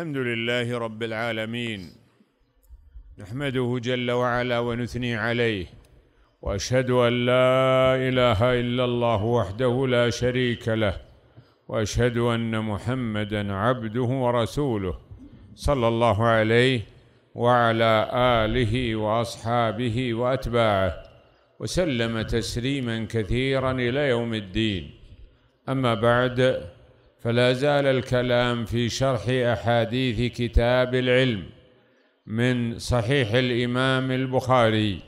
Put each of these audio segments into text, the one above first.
الحمد لله رب العالمين نحمده جل وعلا ونثني عليه واشهد ان لا اله الا الله وحده لا شريك له واشهد ان محمدا عبده ورسوله صلى الله عليه وعلى اله واصحابه واتباعه وسلم تسليما كثيرا الى يوم الدين اما بعد فلا زال الكلام في شرح احاديث كتاب العلم من صحيح الامام البخاري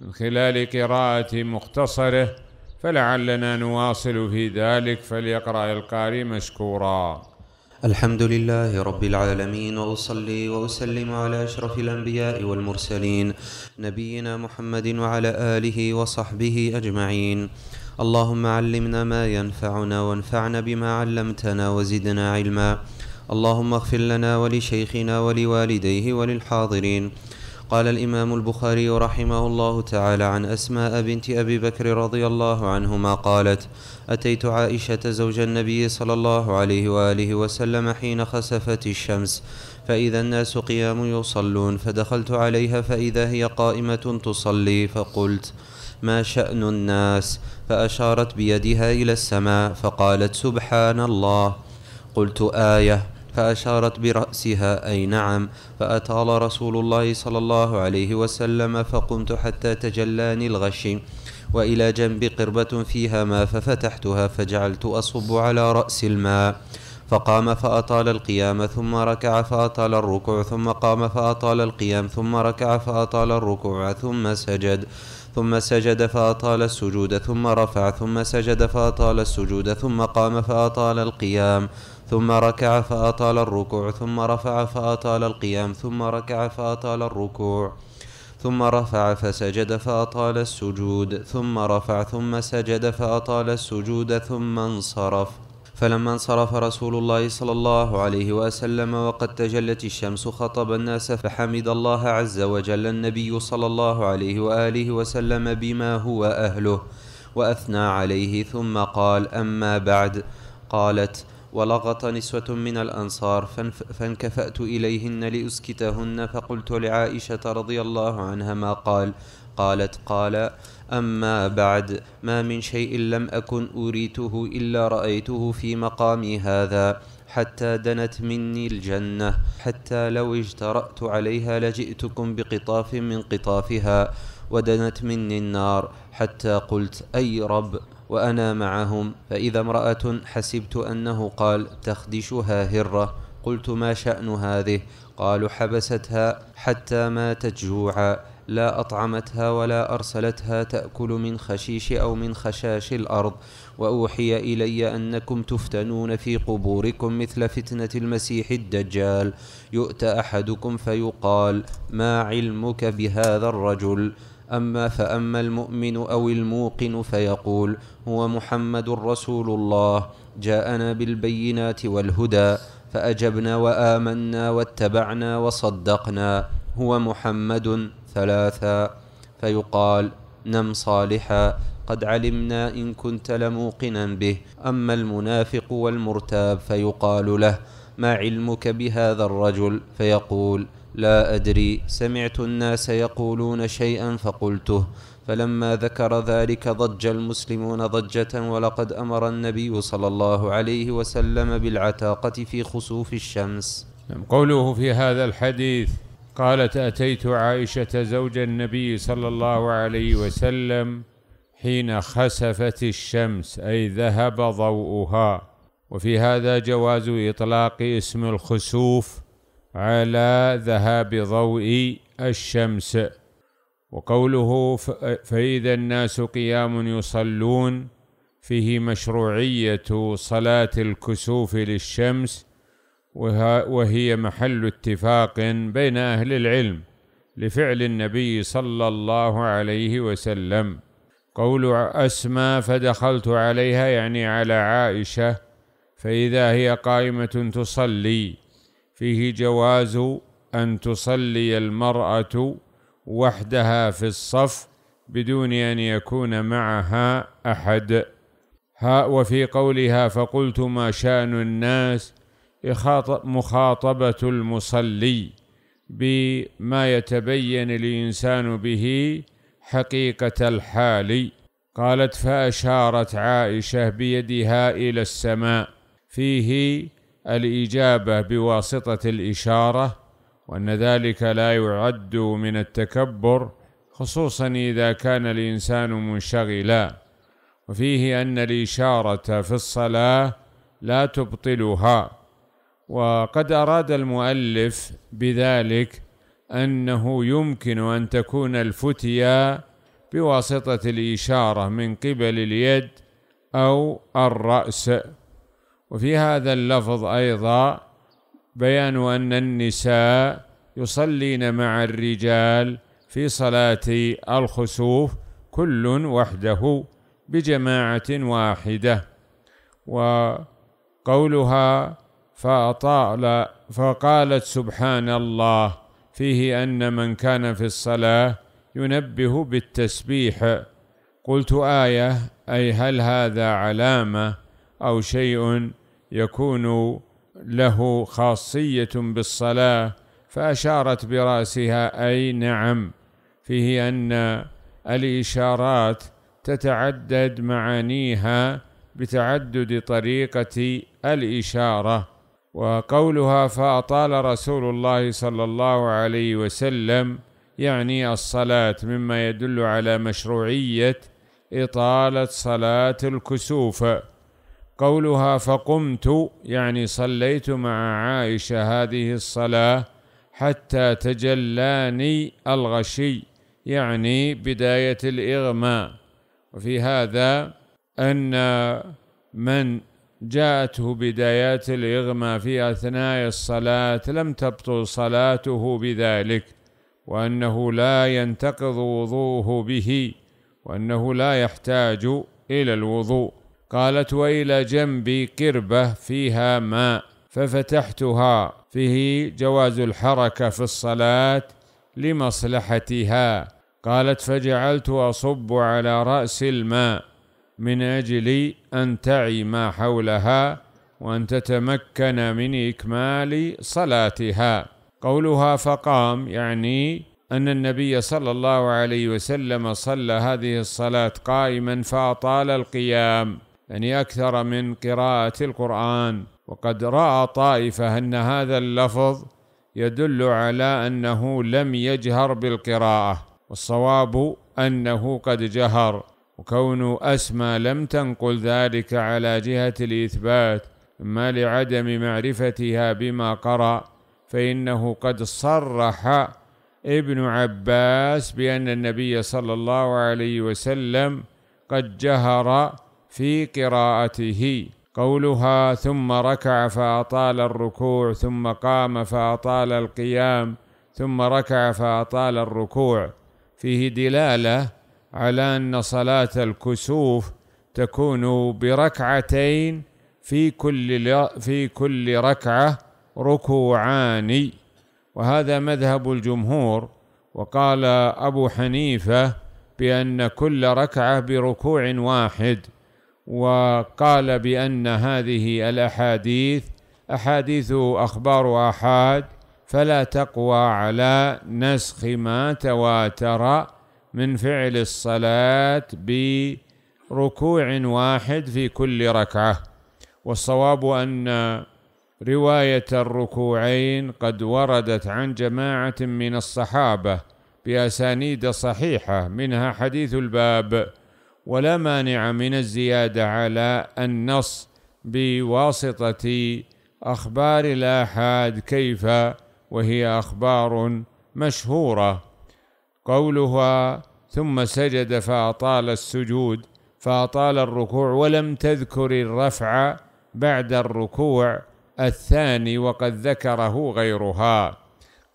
من خلال قراءه مختصره فلعلنا نواصل في ذلك فليقرا القارئ مشكورا الحمد لله رب العالمين واصلي واسلم على اشرف الانبياء والمرسلين نبينا محمد وعلى اله وصحبه اجمعين اللهم علمنا ما ينفعنا وانفعنا بما علمتنا وزدنا علما اللهم اغفر لنا ولشيخنا ولوالديه وللحاضرين قال الإمام البخاري رحمه الله تعالى عن أسماء بنت أبي بكر رضي الله عنهما قالت أتيت عائشة زوج النبي صلى الله عليه وآله وسلم حين خسفت الشمس فإذا الناس قيام يصلون فدخلت عليها فإذا هي قائمة تصلي فقلت ما شأن الناس فأشارت بيدها إلى السماء فقالت سبحان الله قلت آية فأشارت برأسها أي نعم فأطال رسول الله صلى الله عليه وسلم فقمت حتى تجلاني الغش وإلى جنبي قربة فيها ماء ففتحتها فجعلت أصب على رأس الماء فقام فأطال القيام ثم ركع فأطال الركوع ثم قام فأطال القيام ثم ركع فأطال الركوع ثم سجد ثم سجد فأطال السجود ثم رفع ثم سجد فأطال السجود ثم قام فأطال القيام ثم ركع فأطال الركوع ثم رفع فأطال القيام ثم ركع فأطال الركوع ثم رفع فسجد فأطال السجود ثم رفع ثم سجد فأطال السجود ثم انصرف فلما انصرف رسول الله صلى الله عليه وسلم وقد تجلت الشمس خطب الناس فحمد الله عز وجل النبي صلى الله عليه وآله وسلم بما هو أهله وأثنى عليه ثم قال أما بعد قالت ولغط نسوة من الأنصار فانكفأت إليهن لأسكتهن فقلت لعائشة رضي الله عنها ما قال قالت قال أما بعد ما من شيء لم أكن أريته إلا رأيته في مقامي هذا حتى دنت مني الجنة حتى لو اجترأت عليها لجئتكم بقطاف من قطافها ودنت مني النار حتى قلت أي رب وأنا معهم فإذا امرأة حسبت أنه قال تخدشها هرة قلت ما شأن هذه قالوا حبستها حتى ماتت جوعا لا أطعمتها ولا أرسلتها تأكل من خشيش أو من خشاش الأرض وأوحي إلي أنكم تفتنون في قبوركم مثل فتنة المسيح الدجال يؤتى أحدكم فيقال ما علمك بهذا الرجل أما فأما المؤمن أو الموقن فيقول هو محمد رسول الله جاءنا بالبينات والهدى فأجبنا وآمنا واتبعنا وصدقنا هو محمد ثلاثا فيقال نم صالحا قد علمنا إن كنت لموقنا به أما المنافق والمرتاب فيقال له ما علمك بهذا الرجل فيقول لا أدري سمعت الناس يقولون شيئا فقلته فلما ذكر ذلك ضج المسلمون ضجة ولقد أمر النبي صلى الله عليه وسلم بالعتاقة في خسوف الشمس نعم، قوله في هذا الحديث قالت اتيت عائشه زوج النبي صلى الله عليه وسلم حين خسفت الشمس اي ذهب ضوءها وفي هذا جواز اطلاق اسم الخسوف على ذهاب ضوء الشمس وقوله فاذا الناس قيام يصلون فيه مشروعيه صلاه الكسوف للشمس وهي محل اتفاق بين أهل العلم لفعل النبي صلى الله عليه وسلم قول أسمى فدخلت عليها يعني على عائشة فإذا هي قائمة تصلي فيه جواز أن تصلي المرأة وحدها في الصف بدون أن يكون معها أحد ها وفي قولها فقلت ما شأن الناس مخاطبة المصلي بما يتبين الإنسان به حقيقة الحال قالت فأشارت عائشة بيدها إلى السماء فيه الإجابة بواسطة الإشارة وأن ذلك لا يعد من التكبر خصوصا إذا كان الإنسان منشغلا وفيه أن الإشارة في الصلاة لا تبطلها وقد أراد المؤلف بذلك أنه يمكن أن تكون الفتية بواسطة الإشارة من قبل اليد أو الرأس وفي هذا اللفظ أيضا بيان أن النساء يصلين مع الرجال في صلاة الخسوف كل وحده بجماعة واحدة وقولها فأطال فقالت سبحان الله فيه أن من كان في الصلاة ينبه بالتسبيح قلت آية أي هل هذا علامة أو شيء يكون له خاصية بالصلاة فأشارت برأسها أي نعم فيه أن الإشارات تتعدد معانيها بتعدد طريقة الإشارة وقولها فأطال رسول الله صلى الله عليه وسلم يعني الصلاة مما يدل على مشروعية إطالة صلاة الكسوف قولها فقمت يعني صليت مع عائشة هذه الصلاة حتى تجلاني الغشي يعني بداية الإغماء وفي هذا أن من جاءته بدايات الإغمى في أثناء الصلاة لم تبطل صلاته بذلك وأنه لا ينتقض وضوه به وأنه لا يحتاج إلى الوضوء قالت وإلى جنبي قربة فيها ماء ففتحتها فيه جواز الحركة في الصلاة لمصلحتها قالت فجعلت أصب على رأس الماء من أجل أن تعي ما حولها وأن تتمكن من إكمال صلاتها قولها فقام يعني أن النبي صلى الله عليه وسلم صلى هذه الصلاة قائما فأطال القيام يعني أكثر من قراءة القرآن وقد رأى طائفة أن هذا اللفظ يدل على أنه لم يجهر بالقراءة والصواب أنه قد جهر وكون أسمى لم تنقل ذلك على جهة الإثبات إما لعدم معرفتها بما قرأ فإنه قد صرح ابن عباس بأن النبي صلى الله عليه وسلم قد جهر في قراءته قولها ثم ركع فأطال الركوع ثم قام فأطال القيام ثم ركع فأطال الركوع فيه دلاله على أن صلاة الكسوف تكون بركعتين في كل في كل ركعة ركوعان وهذا مذهب الجمهور وقال أبو حنيفة بأن كل ركعة بركوع واحد وقال بأن هذه الأحاديث أحاديث أخبار أحاد فلا تقوى على نسخ ما تواتر من فعل الصلاة بركوع واحد في كل ركعة والصواب أن رواية الركوعين قد وردت عن جماعة من الصحابة بأسانيد صحيحة منها حديث الباب ولا مانع من الزيادة على النص بواسطة أخبار الآحاد كيف وهي أخبار مشهورة قولها ثم سجد فأطال السجود فأطال الركوع ولم تذكر الرفع بعد الركوع الثاني وقد ذكره غيرها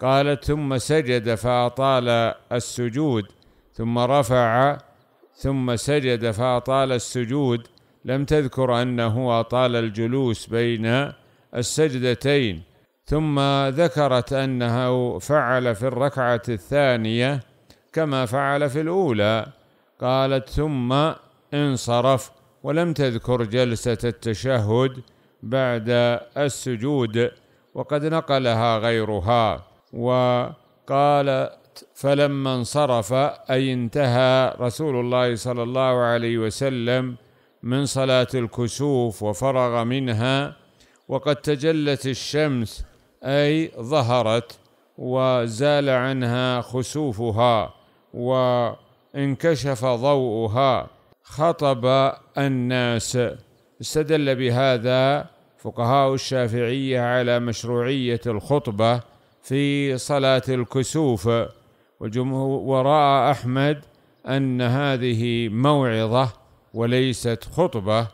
قالت ثم سجد فأطال السجود ثم رفع ثم سجد فأطال السجود لم تذكر أنه أطال الجلوس بين السجدتين ثم ذكرت أنه فعل في الركعة الثانية كما فعل في الأولى قالت ثم انصرف ولم تذكر جلسة التشهد بعد السجود وقد نقلها غيرها وقالت فلما انصرف أي انتهى رسول الله صلى الله عليه وسلم من صلاة الكسوف وفرغ منها وقد تجلت الشمس أي ظهرت وزال عنها خسوفها وانكشف ضوءها خطب الناس استدل بهذا فقهاء الشافعيه على مشروعيه الخطبه في صلاه الكسوف والجمهور وراى احمد ان هذه موعظه وليست خطبه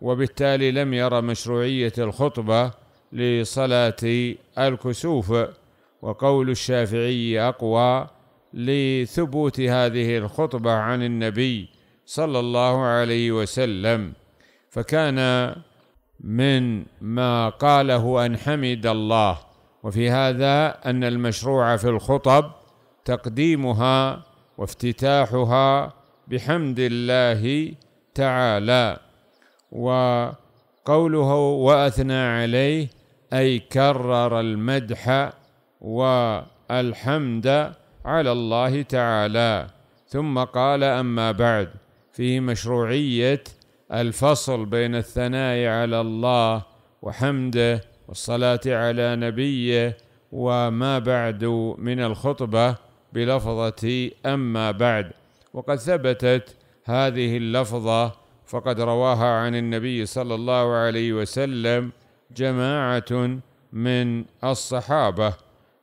وبالتالي لم يرى مشروعيه الخطبه لصلاه الكسوف وقول الشافعي اقوى لثبوت هذه الخطبة عن النبي صلى الله عليه وسلم فكان من ما قاله أن حمد الله وفي هذا أن المشروع في الخطب تقديمها وافتتاحها بحمد الله تعالى وقوله واثنى عليه اي كرر المدح والحمد على الله تعالى ثم قال اما بعد فيه مشروعيه الفصل بين الثناء على الله وحمده والصلاه على نبيه وما بعد من الخطبه بلفظه اما بعد وقد ثبتت هذه اللفظه فقد رواها عن النبي صلى الله عليه وسلم جماعه من الصحابه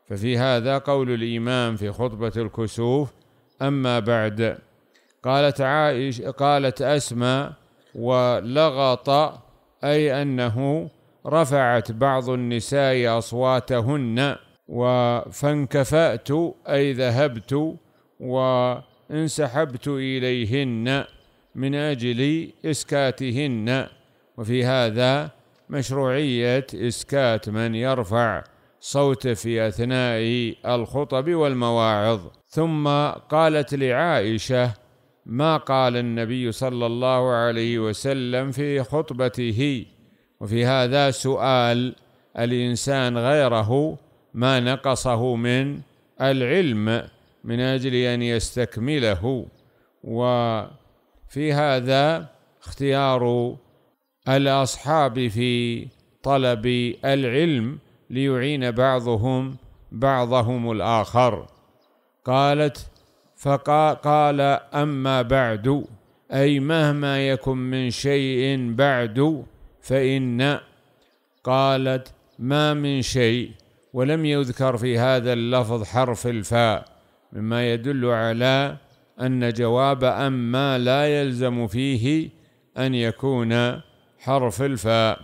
ففي هذا قول الإمام في خطبة الكسوف أما بعد قالت عائشة قالت أسمى ولغط أي أنه رفعت بعض النساء أصواتهن وفانكفأت أي ذهبت وانسحبت إليهن من أجل إسكاتهن وفي هذا مشروعية إسكات من يرفع صوته في اثناء الخطب والمواعظ ثم قالت لعائشه ما قال النبي صلى الله عليه وسلم في خطبته وفي هذا سؤال الانسان غيره ما نقصه من العلم من اجل ان يستكمله وفي هذا اختيار الاصحاب في طلب العلم ليعين بعضهم بعضهم الآخر قالت فقال أما بعد أي مهما يكن من شيء بعد فإن قالت ما من شيء ولم يذكر في هذا اللفظ حرف الفاء مما يدل على أن جواب أما لا يلزم فيه أن يكون حرف الفاء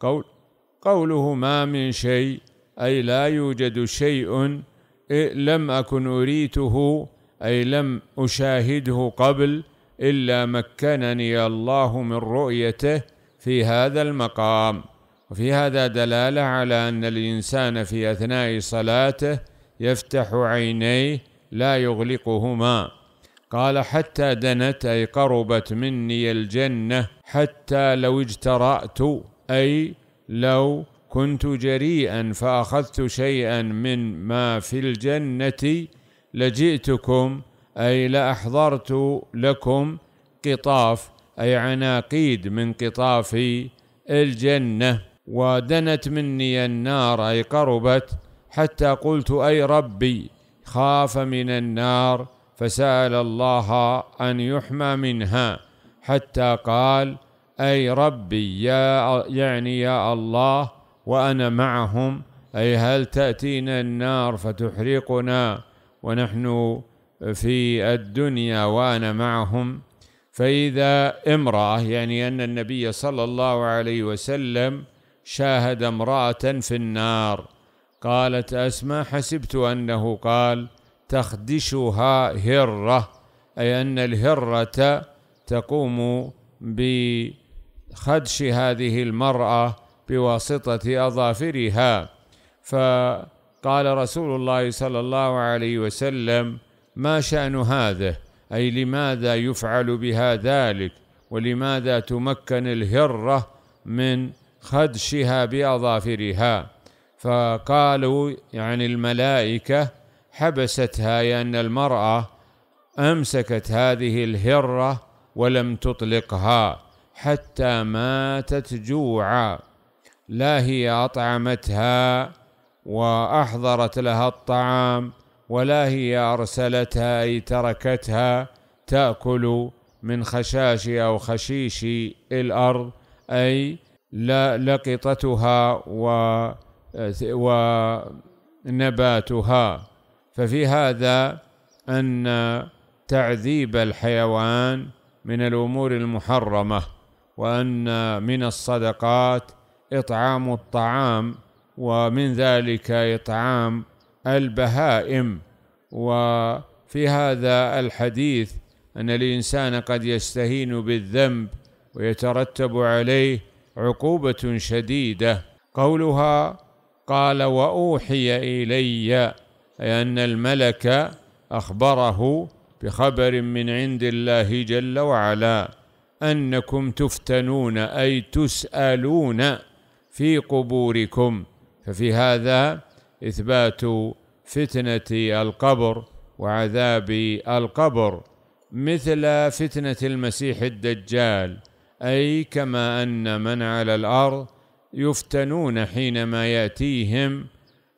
قول قوله ما من شيء أي لا يوجد شيء لم أكن أريته أي لم أشاهده قبل إلا مكنني الله من رؤيته في هذا المقام وفي هذا دلالة على أن الإنسان في أثناء صلاته يفتح عينيه لا يغلقهما قال حتى دنت أي قربت مني الجنة حتى لو اجترأت أي لو كنت جريئا فأخذت شيئا من ما في الجنة لجئتكم أي لأحضرت لكم قطاف أي عناقيد من قطاف الجنة ودنت مني النار أي قربت حتى قلت أي ربي خاف من النار فسأل الله أن يحمى منها حتى قال أي ربي يا يعني يا الله وأنا معهم أي هل تأتينا النار فتحرقنا ونحن في الدنيا وأنا معهم فإذا امرأة يعني أن النبي صلى الله عليه وسلم شاهد امرأة في النار قالت أسمى حسبت أنه قال تخدشها هرة أي أن الهرة تقوم ب خدش هذه المرأة بواسطة أظافرها فقال رسول الله صلى الله عليه وسلم ما شأن هذا أي لماذا يفعل بها ذلك ولماذا تمكن الهرة من خدشها بأظافرها فقالوا يعني الملائكة حبستها لأن المرأة أمسكت هذه الهرة ولم تطلقها حتى ماتت جوعا لا هي أطعمتها وأحضرت لها الطعام ولا هي أرسلتها أي تركتها تأكل من خشاش أو خشيش الأرض أي لا لقطتها و ونباتها ففي هذا أن تعذيب الحيوان من الأمور المحرمة وأن من الصدقات إطعام الطعام ومن ذلك إطعام البهائم وفي هذا الحديث أن الإنسان قد يستهين بالذنب ويترتب عليه عقوبة شديدة قولها قال وأوحي إلي أي أن الملك أخبره بخبر من عند الله جل وعلا انكم تفتنون اي تسالون في قبوركم ففي هذا اثبات فتنه القبر وعذاب القبر مثل فتنه المسيح الدجال اي كما ان من على الارض يفتنون حينما ياتيهم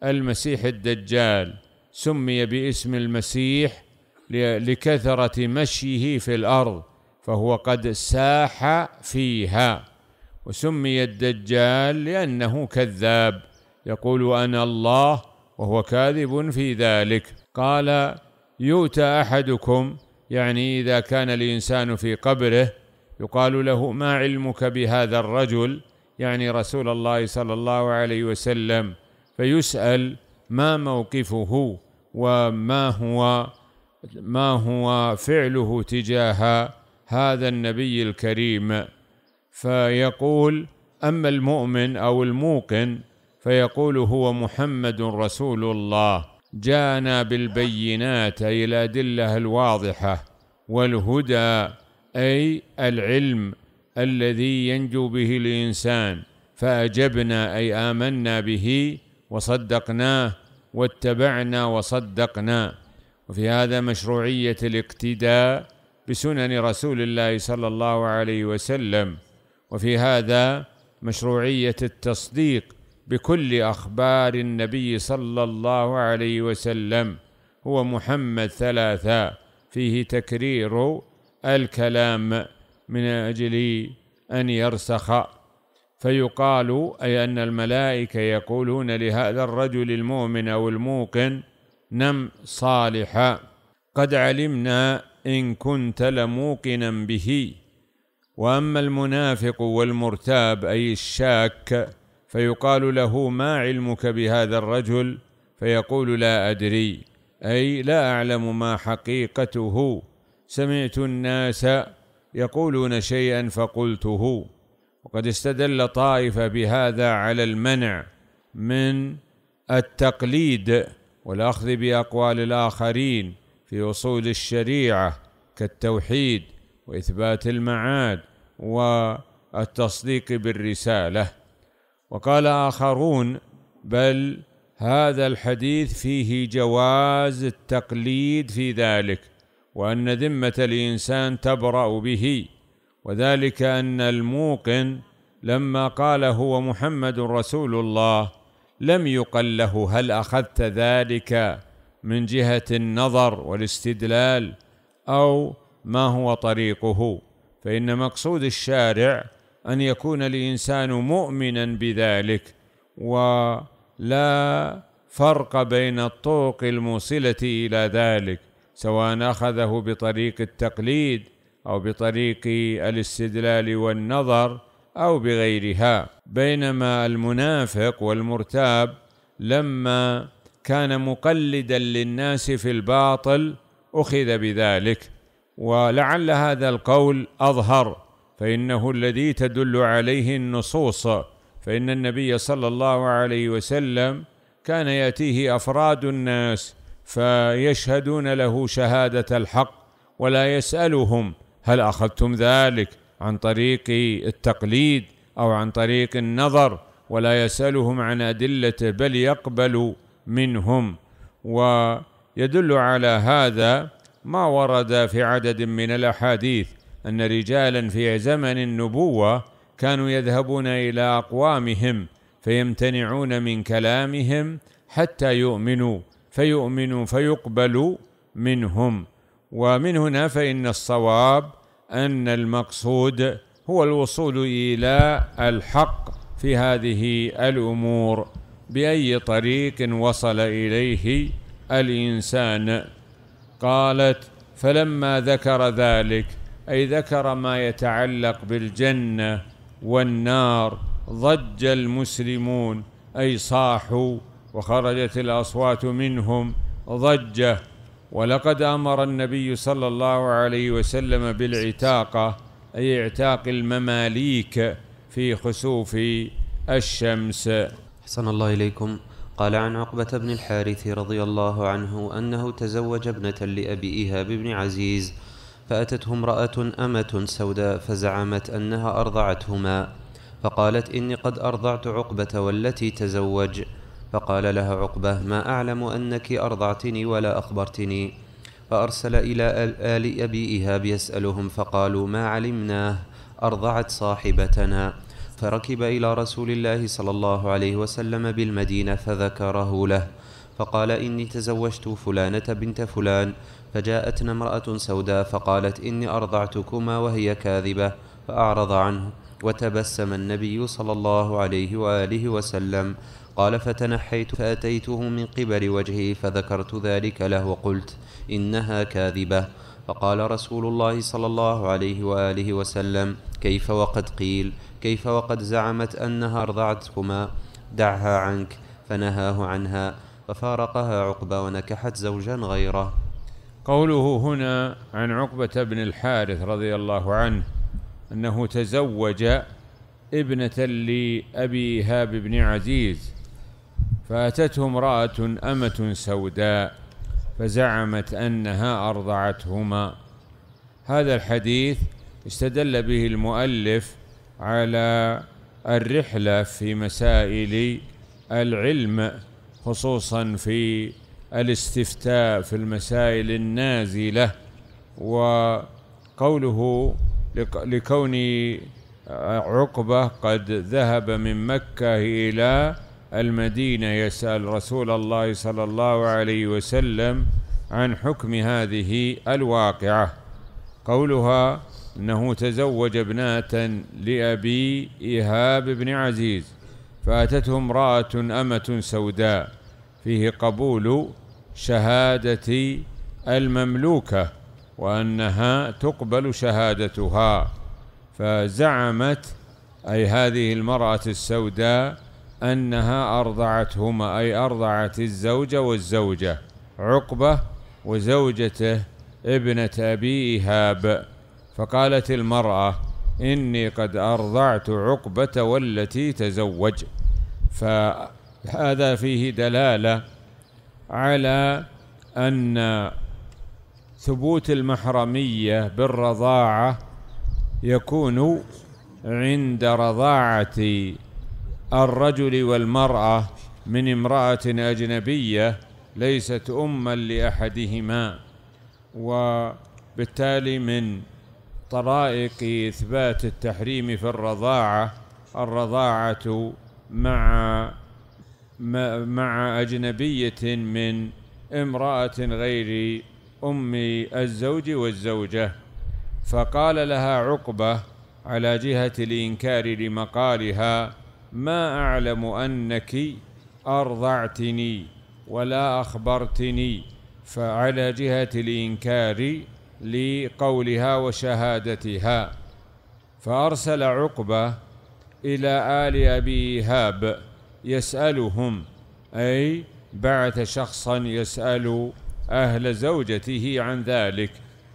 المسيح الدجال سمي باسم المسيح لكثره مشيه في الارض فهو قد ساح فيها وسمي الدجال لأنه كذاب يقول أنا الله وهو كاذب في ذلك قال يؤتى أحدكم يعني إذا كان الإنسان في قبره يقال له ما علمك بهذا الرجل يعني رسول الله صلى الله عليه وسلم فيسأل ما موقفه وما هو ما هو فعله تجاه هذا النبي الكريم فيقول اما المؤمن او الموقن فيقول هو محمد رسول الله جانا بالبينات اي الادله الواضحه والهدى اي العلم الذي ينجو به الانسان فاجبنا اي امنا به وصدقناه واتبعنا وصدقنا وفي هذا مشروعيه الاقتداء بسنن رسول الله صلى الله عليه وسلم وفي هذا مشروعية التصديق بكل أخبار النبي صلى الله عليه وسلم هو محمد ثلاثة فيه تكرير الكلام من أجل أن يرسخ فيقال أي أن الملائكة يقولون لهذا الرجل المؤمن أو الموقن نم صالحا قد علمنا إن كنت لموقنا به وأما المنافق والمرتاب أي الشاك فيقال له ما علمك بهذا الرجل فيقول لا أدري أي لا أعلم ما حقيقته سمعت الناس يقولون شيئا فقلته وقد استدل طائفة بهذا على المنع من التقليد والأخذ بأقوال الآخرين في اصول الشريعه كالتوحيد واثبات المعاد والتصديق بالرساله وقال اخرون بل هذا الحديث فيه جواز التقليد في ذلك وان ذمه الانسان تبرا به وذلك ان الموقن لما قال هو محمد رسول الله لم يقل له هل اخذت ذلك من جهه النظر والاستدلال او ما هو طريقه فان مقصود الشارع ان يكون الانسان مؤمنا بذلك ولا فرق بين الطرق الموصله الى ذلك سواء اخذه بطريق التقليد او بطريق الاستدلال والنظر او بغيرها بينما المنافق والمرتاب لما كان مقلدا للناس في الباطل اخذ بذلك ولعل هذا القول اظهر فانه الذي تدل عليه النصوص فان النبي صلى الله عليه وسلم كان ياتيه افراد الناس فيشهدون له شهاده الحق ولا يسالهم هل اخذتم ذلك عن طريق التقليد او عن طريق النظر ولا يسالهم عن ادلته بل يقبل منهم ويدل على هذا ما ورد في عدد من الأحاديث أن رجالا في زمن النبوة كانوا يذهبون إلى أقوامهم فيمتنعون من كلامهم حتى يؤمنوا فيؤمنوا فيقبلوا منهم ومن هنا فإن الصواب أن المقصود هو الوصول إلى الحق في هذه الأمور باي طريق وصل اليه الانسان قالت فلما ذكر ذلك اي ذكر ما يتعلق بالجنه والنار ضج المسلمون اي صاحوا وخرجت الاصوات منهم ضجه ولقد امر النبي صلى الله عليه وسلم بالعتاقه اي اعتاق المماليك في خسوف الشمس أحسن الله إليكم قال عن عقبة بن الحارث رضي الله عنه أنه تزوج ابنة لأبي إيهاب بن عزيز فأتته امرأة أمة سوداء فزعمت أنها أرضعتهما فقالت إني قد أرضعت عقبة والتي تزوج فقال لها عقبة ما أعلم أنك أرضعتني ولا أخبرتني فأرسل إلى آل أبي إيهاب يسألهم فقالوا ما علمناه أرضعت صاحبتنا فركب إلى رسول الله صلى الله عليه وسلم بالمدينة فذكره له فقال إني تزوجت فلانة بنت فلان فجاءتنا امرأة سوداء فقالت إني أرضعتكما وهي كاذبة فأعرض عنه وتبسم النبي صلى الله عليه وآله وسلم قال فتنحيت فأتيته من قبل وجهه فذكرت ذلك له وقلت إنها كاذبة فقال رسول الله صلى الله عليه وآله وسلم كيف وقد قيل كيف وقد زعمت أنها أرضعتكما دعها عنك فنهاه عنها ففارقها عقبة ونكحت زوجا غيره قوله هنا عن عقبة بن الحارث رضي الله عنه أنه تزوج ابنة لأبي هاب بن عزيز فأتته امرأة أمة سوداء فزعمت أنها أرضعتهما هذا الحديث استدل به المؤلف على الرحلة في مسائل العلم خصوصا في الاستفتاء في المسائل النازلة وقوله لكون عقبة قد ذهب من مكة إلى المدينة يسأل رسول الله صلى الله عليه وسلم عن حكم هذه الواقعة قولها أنه تزوج ابناة لأبي إيهاب بن عزيز فأتته امرأة أمة سوداء فيه قبول شهادة المملوكة وأنها تقبل شهادتها فزعمت أي هذه المرأة السوداء أنها أرضعتهما أي أرضعت الزوج والزوجة عقبة وزوجته ابنة أبي إيهاب فقالت المرأة إني قد أرضعت عقبة والتي تزوج فهذا فيه دلالة على أن ثبوت المحرمية بالرضاعة يكون عند رضاعة الرجل والمرأة من امرأة أجنبية ليست أما لأحدهما وبالتالي من طرائق إثبات التحريم في الرضاعة الرضاعة مع مع أجنبية من امرأة غير أم الزوج والزوجة فقال لها عقبة على جهة الإنكار لمقالها ما أعلم أنك أرضعتني ولا أخبرتني فعلى جهة الإنكار لقولها وشهادتها فأرسل عقبة إلى آل أبي هاب يسألهم أي بعث شخصا يسأل أهل زوجته عن ذلك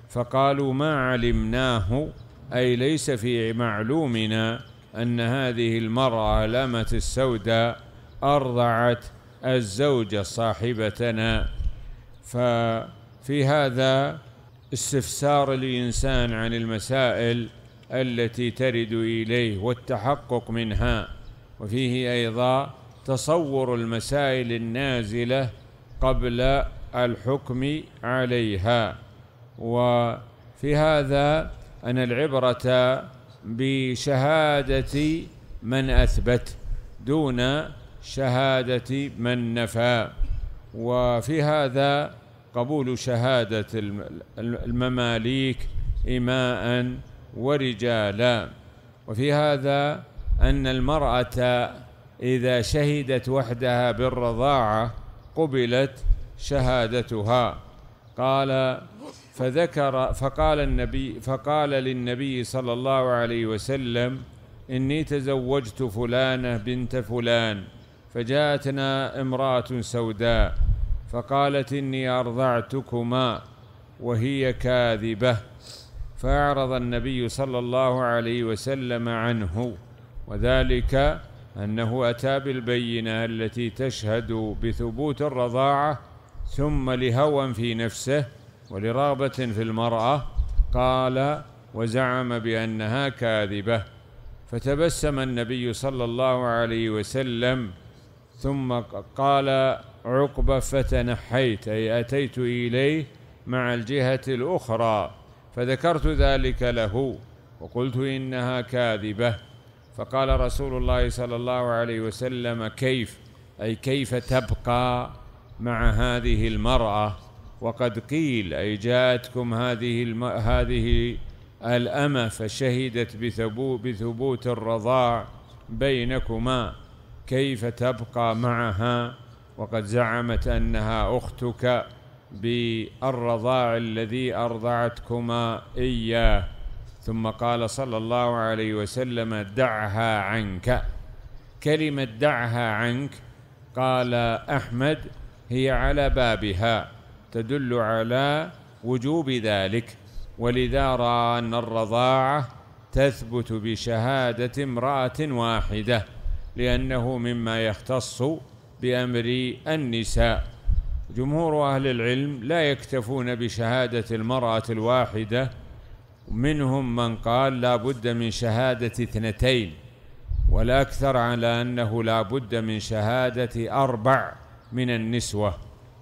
فقالوا ما علمناه أي ليس في معلومنا أن هذه المرأة لامة السوداء أرضعت الزوجة صاحبتنا ففي هذا استفسار الإنسان عن المسائل التي ترد إليه والتحقق منها وفيه أيضا تصور المسائل النازلة قبل الحكم عليها وفي هذا أن العبرة بشهادة من أثبت دون شهادة من نفى وفي هذا قبول شهادة المماليك إماء ورجالا وفي هذا أن المرأة إذا شهدت وحدها بالرضاعة قبلت شهادتها قال فذكر فقال النبي فقال للنبي صلى الله عليه وسلم إني تزوجت فلانة بنت فلان فجاءتنا امرأة سوداء فقالت إني أرضعتكما وهي كاذبة فأعرض النبي صلى الله عليه وسلم عنه وذلك أنه أتى بالبينة التي تشهد بثبوت الرضاعة ثم لهوى في نفسه ولرغبة في المرأة قال وزعم بأنها كاذبة فتبسم النبي صلى الله عليه وسلم ثم قال عقبة فتنحيت أي أتيت إليه مع الجهة الأخرى فذكرت ذلك له وقلت إنها كاذبة فقال رسول الله صلى الله عليه وسلم كيف أي كيف تبقى مع هذه المرأة وقد قيل أي جاءتكم هذه الم... هذه الأمة فشهدت بثبو... بثبوت الرضاع بينكما كيف تبقى معها وقد زعمت أنها أختك بالرضاع الذي أرضعتكما إياه ثم قال صلى الله عليه وسلم دعها عنك كلمة دعها عنك قال أحمد هي على بابها تدل على وجوب ذلك ولذا رأى أن الرضاعة تثبت بشهادة امرأة واحدة لأنه مما يختص بأمر النساء جمهور أهل العلم لا يكتفون بشهادة المرأة الواحدة منهم من قال لا بد من شهادة اثنتين والأكثر على أنه لا بد من شهادة أربع من النسوة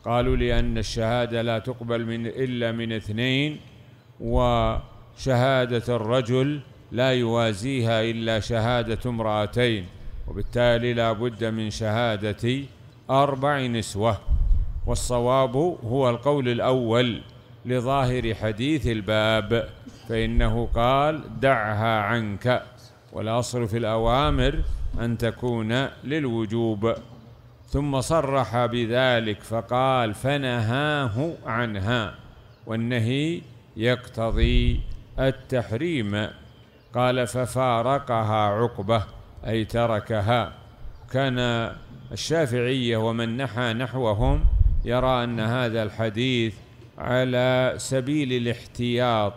قالوا لأن الشهادة لا تقبل من إلا من اثنين وشهادة الرجل لا يوازيها إلا شهادة امرأتين وبالتالي لا بد من شهادة أربع نسوة والصواب هو القول الأول لظاهر حديث الباب فإنه قال دعها عنك والأصل في الأوامر أن تكون للوجوب ثم صرح بذلك فقال فنهاه عنها والنهي يقتضي التحريم قال ففارقها عقبه أي تركها كان الشافعية ومن نحى نحوهم يرى أن هذا الحديث على سبيل الاحتياط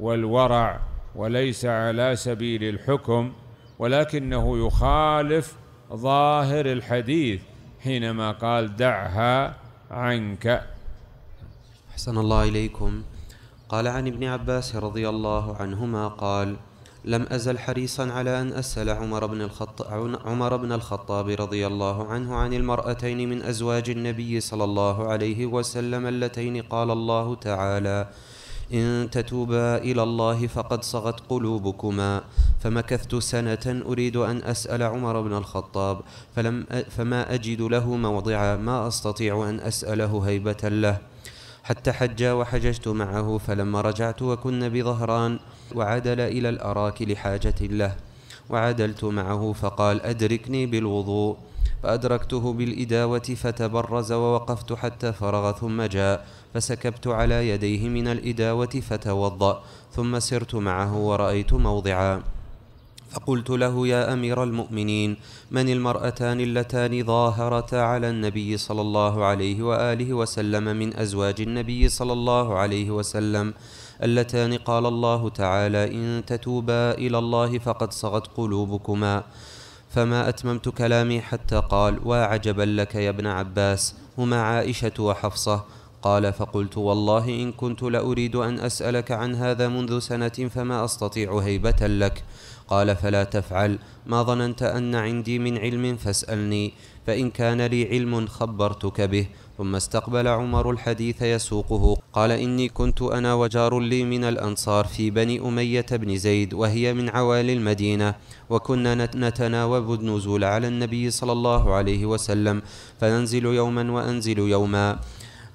والورع وليس على سبيل الحكم ولكنه يخالف ظاهر الحديث حينما قال دعها عنك أحسن الله إليكم قال عن ابن عباس رضي الله عنهما قال لم أزل حريصا على أن أسأل عمر بن, الخط... عمر بن الخطاب رضي الله عنه عن المرأتين من أزواج النبي صلى الله عليه وسلم اللتين قال الله تعالى إن تتوبا إلى الله فقد صغت قلوبكما فمكثت سنة أريد أن أسأل عمر بن الخطاب فلم أ... فما أجد له موضعا ما أستطيع أن أسأله هيبة له حتى حج وحججت معه فلما رجعت وكنا بظهران وعدل إلى الأراك لحاجة له وعدلت معه فقال أدركني بالوضوء فأدركته بالإداوة فتبرز ووقفت حتى فرغ ثم جاء فسكبت على يديه من الإداوة فتوضأ ثم سرت معه ورأيت موضعا فقلت له يا امير المؤمنين من المراتان اللتان ظاهرتا على النبي صلى الله عليه واله وسلم من ازواج النبي صلى الله عليه وسلم اللتان قال الله تعالى ان تتوبا الى الله فقد صغت قلوبكما فما اتممت كلامي حتى قال وعجبا لك يا ابن عباس هما عائشه وحفصه قال فقلت والله ان كنت لاريد ان اسالك عن هذا منذ سنه فما استطيع هيبه لك قال فلا تفعل ما ظننت أن عندي من علم فاسألني فإن كان لي علم خبرتك به ثم استقبل عمر الحديث يسوقه قال إني كنت أنا وجار لي من الأنصار في بني أمية بن زيد وهي من عوالي المدينة وكنا نتناوب النزول على النبي صلى الله عليه وسلم فننزل يوما وأنزل يوما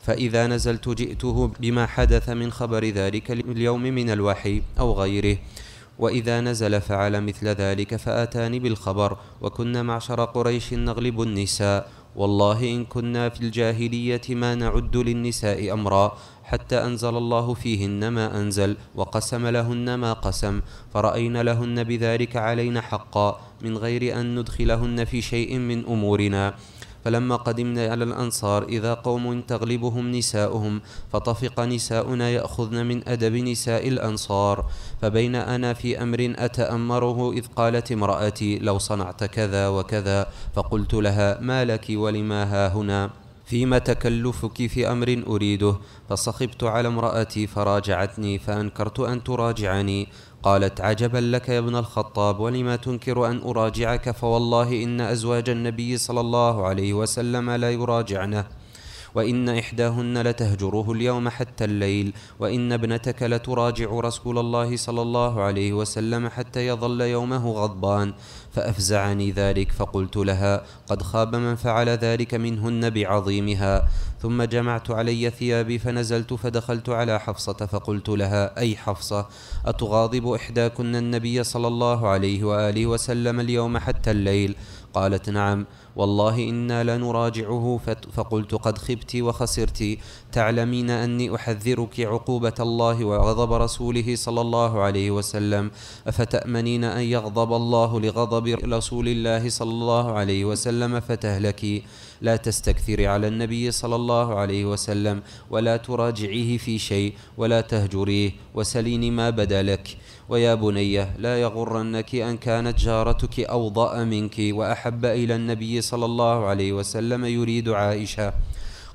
فإذا نزلت جئته بما حدث من خبر ذلك اليوم من الوحي أو غيره وإذا نزل فعل مثل ذلك فآتاني بالخبر وكنا معشر قريش نغلب النساء والله إن كنا في الجاهلية ما نعد للنساء أمرا حتى أنزل الله فيهن ما أنزل وقسم لهن ما قسم فرأينا لهن بذلك علينا حقا من غير أن ندخلهن في شيء من أمورنا فلما قدمنا على الأنصار إذا قوم تغلبهم نساؤهم فطفق نساؤنا يأخذن من أدب نساء الأنصار فبين أنا في أمر أتأمره إذ قالت امرأتي لو صنعت كذا وكذا فقلت لها ما لك ولما ها هنا فيما تكلفك في أمر أريده فصخبت على امرأتي فراجعتني فأنكرت أن تراجعني قالت عجبا لك يا ابن الخطاب ولما تنكر أن أراجعك فوالله إن أزواج النبي صلى الله عليه وسلم لا يراجعنه وإن إحداهن لتهجره اليوم حتى الليل وإن ابنتك لتراجع رسول الله صلى الله عليه وسلم حتى يظل يومه غضبان فأفزعني ذلك فقلت لها قد خاب من فعل ذلك منهن بعظيمها ثم جمعت علي ثيابي فنزلت فدخلت على حفصة فقلت لها أي حفصة أتغاضب إحداكن النبي صلى الله عليه وآله وسلم اليوم حتى الليل قالت نعم والله إنا لنراجعه فقلت قد خبت وخسرت تعلمين أني أحذرك عقوبة الله وغضب رسوله صلى الله عليه وسلم أفتأمنين أن يغضب الله لغضب رسول الله صلى الله عليه وسلم فتهلكي لا تستكثري على النبي صلى الله عليه وسلم ولا تراجعيه في شيء ولا تهجريه وسليني ما بدا لك ويا بنية لا يغرنك أن كانت جارتك أوضأ منك وأحب إلى النبي صلى الله عليه وسلم يريد عائشة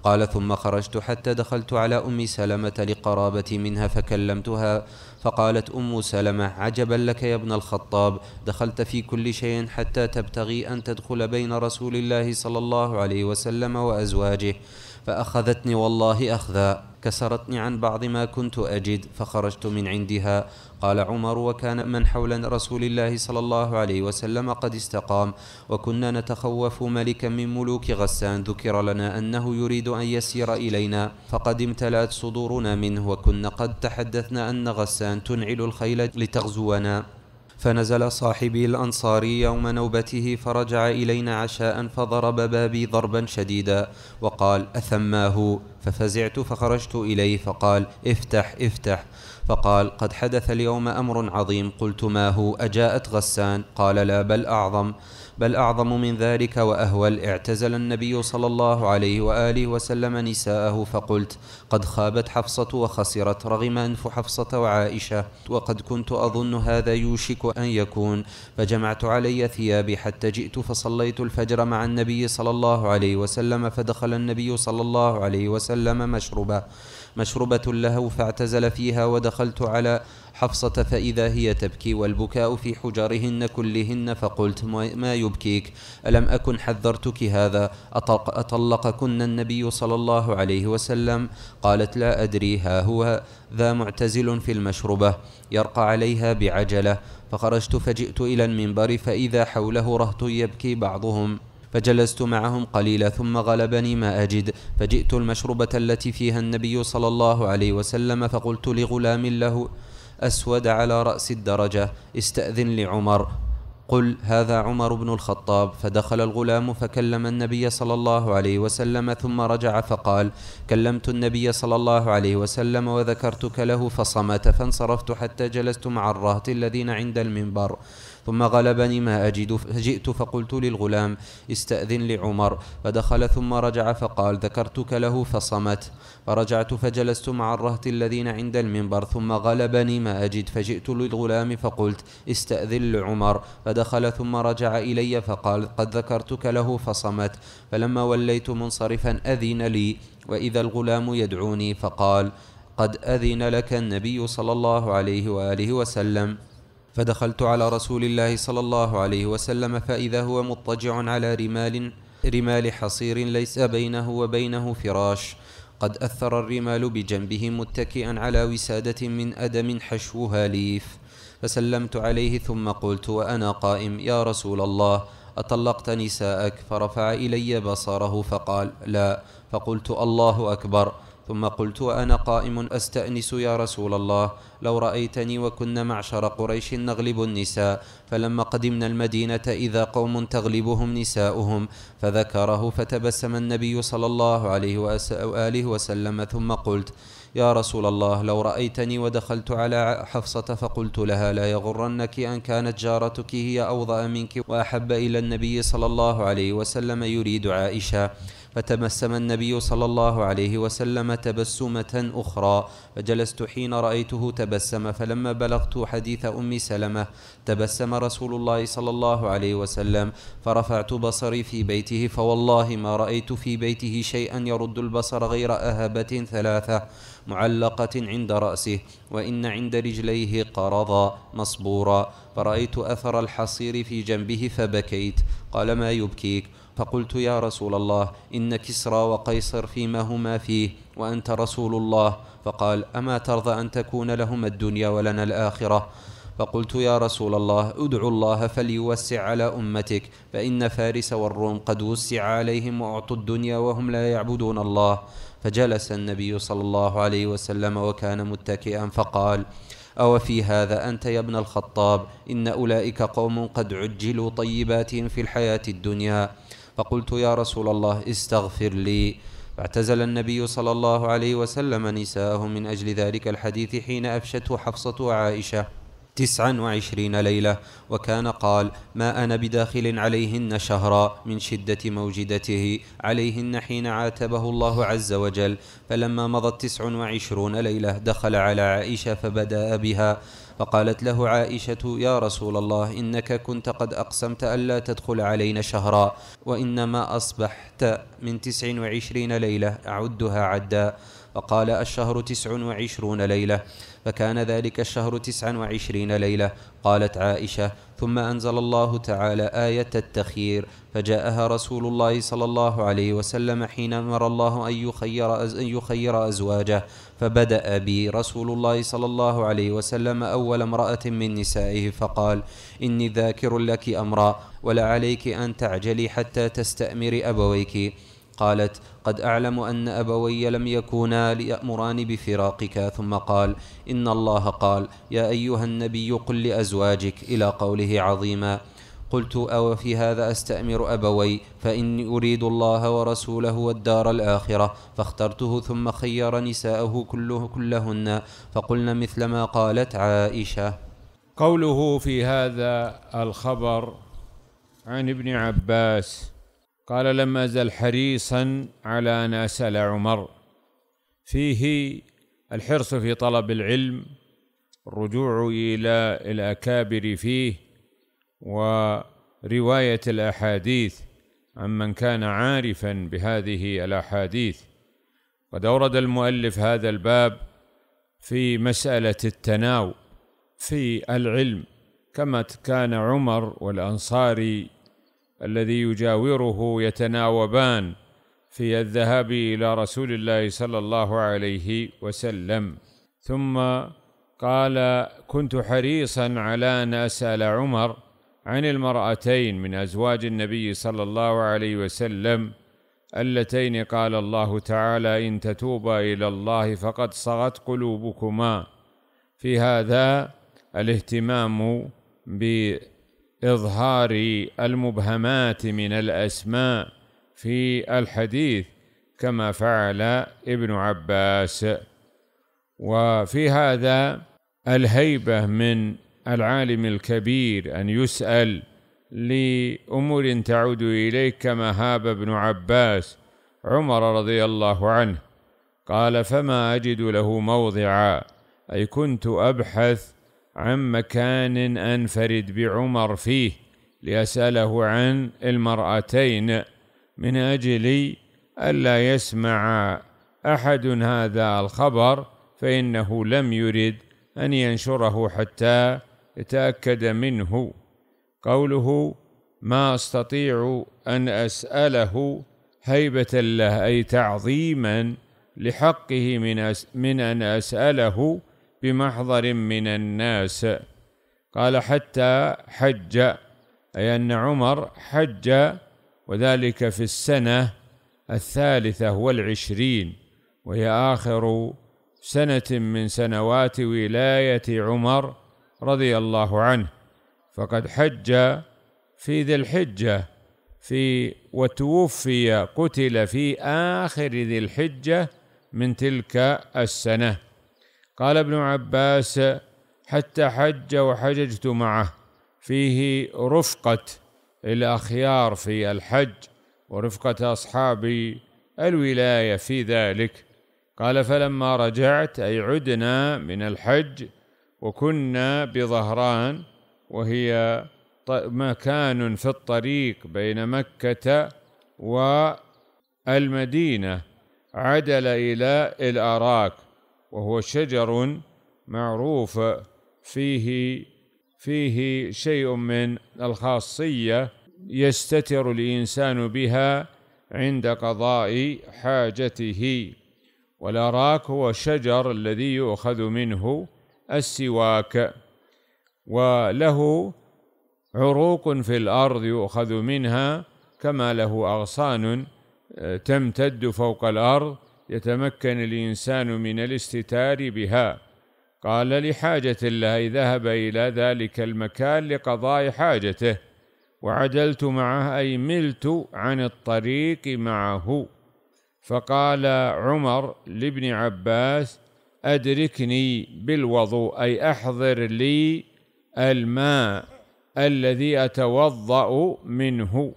قال ثم خرجت حتى دخلت على أم سلمة لقرابتي منها فكلمتها فقالت أم سلمة عجبا لك يا ابن الخطاب دخلت في كل شيء حتى تبتغي أن تدخل بين رسول الله صلى الله عليه وسلم وأزواجه فأخذتني والله أخذا كسرتني عن بعض ما كنت أجد فخرجت من عندها قال عمر وكان من حول رسول الله صلى الله عليه وسلم قد استقام وكنا نتخوف ملكا من ملوك غسان ذكر لنا أنه يريد أن يسير إلينا فقد امتلأت صدورنا منه وكنا قد تحدثنا أن غسان تنعل الخيل لتغزونا فنزل صاحبي الأنصاري يوم نوبته فرجع إلينا عشاء فضرب بابي ضربا شديدا وقال أثماه ففزعت فخرجت إليه فقال افتح افتح فقال قد حدث اليوم أمر عظيم قلت ما هو أجاءت غسان قال لا بل أعظم بل أعظم من ذلك وأهول اعتزل النبي صلى الله عليه وآله وسلم نساءه فقلت قد خابت حفصة وخسرت رغم أنف حفصة وعائشة وقد كنت أظن هذا يوشك أن يكون فجمعت علي ثيابي حتى جئت فصليت الفجر مع النبي صلى الله عليه وسلم فدخل النبي صلى الله عليه وسلم مشربة مشربة له فاعتزل فيها ودخلت على حفصة فإذا هي تبكي والبكاء في حجرهن كلهن فقلت ما يبكيك ألم أكن حذرتك هذا أطلق أطلقكن النبي صلى الله عليه وسلم قالت لا أدري ها هو ذا معتزل في المشربة يرقى عليها بعجلة فخرجت فجئت إلى المنبر فإذا حوله رهط يبكي بعضهم فجلست معهم قليلا ثم غلبني ما أجد فجئت المشربة التي فيها النبي صلى الله عليه وسلم فقلت لغلام له أسود على رأس الدرجة استأذن لعمر قل هذا عمر بن الخطاب فدخل الغلام فكلم النبي صلى الله عليه وسلم ثم رجع فقال كلمت النبي صلى الله عليه وسلم وذكرتك له فصمت فانصرفت حتى جلست مع الرهط الذين عند المنبر ثم غلبني ما أجد فجئت فقلت للغلام استأذن لعمر فدخل ثم رجع فقال ذكرتك له فصمت فرجعت فجلست مع الرهط الذين عند المنبر ثم غلبني ما أجد فجئت للغلام فقلت استأذن لعمر فدخل ثم رجع إلي فقال قد ذكرتك له فصمت فلما وليت منصرفا أذن لي وإذا الغلام يدعوني فقال قد أذن لك النبي صلى الله عليه وآله وسلم فدخلت على رسول الله صلى الله عليه وسلم فإذا هو مضطجع على رمال رمال حصير ليس بينه وبينه فراش قد أثر الرمال بجنبه متكئا على وسادة من أدم حشوها ليف فسلمت عليه ثم قلت وأنا قائم يا رسول الله أطلقت نساءك فرفع إلي بصره فقال لا فقلت الله أكبر ثم قلت وأنا قائم أستأنس يا رسول الله لو رأيتني وكنا معشر قريش نغلب النساء فلما قدمنا المدينة إذا قوم تغلبهم نساؤهم فذكره فتبسم النبي صلى الله عليه وآله وسلم ثم قلت يا رسول الله لو رأيتني ودخلت على حفصة فقلت لها لا يغرنك أن كانت جارتك هي أوضأ منك وأحب إلى النبي صلى الله عليه وسلم يريد عائشة فتبسم النبي صلى الله عليه وسلم تبسمة أخرى فجلست حين رأيته تبسم فلما بلغت حديث أم سلمة تبسم رسول الله صلى الله عليه وسلم فرفعت بصري في بيته فوالله ما رأيت في بيته شيئا يرد البصر غير أهبة ثلاثة معلقة عند رأسه وإن عند رجليه قرضا مصبورا فرأيت أثر الحصير في جنبه فبكيت قال ما يبكيك فقلت يا رسول الله إن كسرى وقيصر فيما هما فيه وأنت رسول الله فقال أما ترضى أن تكون لهما الدنيا ولنا الآخرة فقلت يا رسول الله ادعو الله فليوسع على أمتك فإن فارس والروم قد وسع عليهم وأعطوا الدنيا وهم لا يعبدون الله فجلس النبي صلى الله عليه وسلم وكان متكئا فقال أو في هذا أنت يا ابن الخطاب إن أولئك قوم قد عجلوا طيباتهم في الحياة الدنيا فقلت يا رسول الله استغفر لي فاعتزل النبي صلى الله عليه وسلم نساءه من أجل ذلك الحديث حين أفشته حفصة وعائشة تسعا وعشرين ليلة وكان قال ما أنا بداخل عليهن شهرا من شدة موجدته عليهن حين عاتبه الله عز وجل فلما مضت تسع وعشرون ليلة دخل على عائشة فبدأ بها فقالت له عائشة يا رسول الله إنك كنت قد أقسمت ألا تدخل علينا شهرا وإنما أصبحت من تسع وعشرين ليلة أعدها عدا فقال الشهر تسع وعشرون ليلة فكان ذلك الشهر تسعا وعشرين ليلة قالت عائشة ثم أنزل الله تعالى آية التخيير فجاءها رسول الله صلى الله عليه وسلم حين أمر الله أن يخير, أز... أن يخير أزواجه فبدأ بي رسول الله صلى الله عليه وسلم أول امرأة من نسائه فقال إني ذاكر لك أمرا ولعليك أن تعجلي حتى تستأمر أبويك قالت قد أعلم أن أبوي لم يكونا ليأمران بفراقك ثم قال إن الله قال يا أيها النبي قل لأزواجك إلى قوله عظيما قلت أو في هذا أستأمر أبوي فإني أريد الله ورسوله والدار الآخرة فاخترته ثم خير نساءه كله كلهن فقلنا مثل ما قالت عائشة قوله في هذا الخبر عن ابن عباس قال لم أزل حريصا على أن أسأل عمر فيه الحرص في طلب العلم الرجوع إلى الأكابر فيه ورواية الأحاديث عمن كان عارفا بهذه الأحاديث قد أورد المؤلف هذا الباب في مسألة التناو في العلم كما كان عمر والأنصاري الذي يجاوره يتناوبان في الذهاب الى رسول الله صلى الله عليه وسلم ثم قال كنت حريصا على ان اسال عمر عن المرأتين من ازواج النبي صلى الله عليه وسلم اللتين قال الله تعالى ان تتوبا الى الله فقد صغت قلوبكما في هذا الاهتمام ب اظهار المبهمات من الاسماء في الحديث كما فعل ابن عباس وفي هذا الهيبه من العالم الكبير ان يسال لامور تعود اليه كما هاب ابن عباس عمر رضي الله عنه قال فما اجد له موضعا اي كنت ابحث عن مكان أنفرد بعمر فيه لأسأله عن المرأتين من أجل ألا يسمع أحد هذا الخبر فإنه لم يرد أن ينشره حتى يتأكد منه قوله ما أستطيع أن أسأله هيبة له أي تعظيما لحقه من, أس من أن أسأله بمحضر من الناس قال حتى حج أي أن عمر حج وذلك في السنة الثالثة والعشرين وهي آخر سنة من سنوات ولاية عمر رضي الله عنه فقد حج في ذي الحجة في وتوفي قتل في آخر ذي الحجة من تلك السنة قال ابن عباس حتى حج وحججت معه فيه رفقة الأخيار في الحج ورفقة أصحاب الولاية في ذلك قال فلما رجعت أي عدنا من الحج وكنا بظهران وهي مكان في الطريق بين مكة والمدينة عدل إلى الأراك وهو شجر معروف فيه فيه شيء من الخاصيه يستتر الانسان بها عند قضاء حاجته والاراك هو الشجر الذي يؤخذ منه السواك وله عروق في الارض يؤخذ منها كما له اغصان آه، تمتد فوق الارض يتمكن الإنسان من الاستتار بها قال لحاجة الله ذهب إلى ذلك المكان لقضاء حاجته وعدلت معه أي ملت عن الطريق معه فقال عمر لابن عباس أدركني بالوضوء أي أحضر لي الماء الذي أتوضأ منه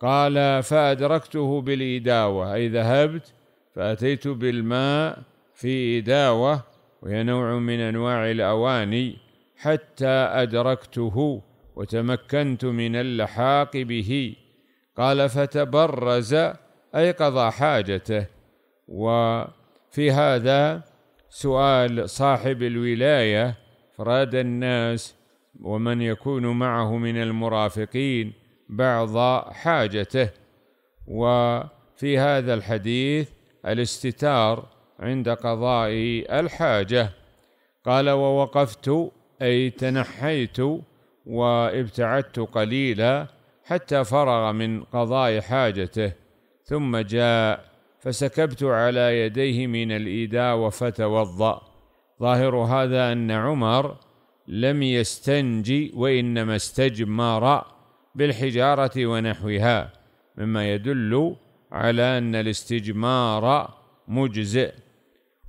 قال فأدركته بالإداوة أي ذهبت فأتيت بالماء في إداوة وهي نوع من أنواع الأواني حتى أدركته وتمكنت من اللحاق به قال فتبرز أي قضى حاجته وفي هذا سؤال صاحب الولاية فراد الناس ومن يكون معه من المرافقين بعض حاجته وفي هذا الحديث الاستتار عند قضاء الحاجة قال ووقفت أي تنحيت وابتعدت قليلا حتى فرغ من قضاء حاجته ثم جاء فسكبت على يديه من الإيداء وفتوضأ ظاهر هذا أن عمر لم يستنجي وإنما استجمر بالحجارة ونحوها مما يدل على أن الاستجمار مجزئ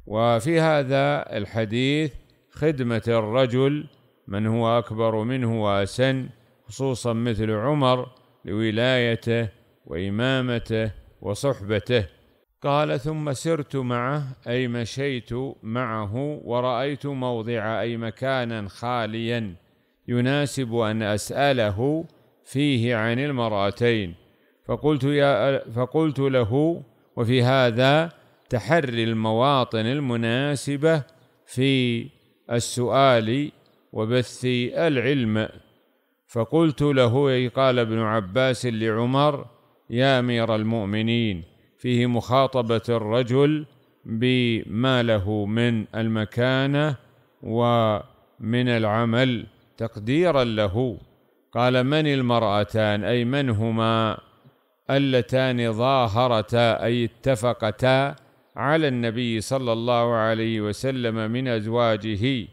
وفي هذا الحديث خدمة الرجل من هو أكبر منه وأسن خصوصا مثل عمر لولايته وإمامته وصحبته قال ثم سرت معه أي مشيت معه ورأيت موضع أي مكانا خاليا يناسب أن أسأله فيه عن المرأتين فقلت يا فقلت له وفي هذا تحري المواطن المناسبة في السؤال وبث العلم فقلت له قال ابن عباس لعمر يا أمير المؤمنين فيه مخاطبة الرجل بما له من المكانة ومن العمل تقديرا له قال من المرأتان أي من هما اللتان ظاهرتا أي اتفقتا على النبي صلى الله عليه وسلم من أزواجه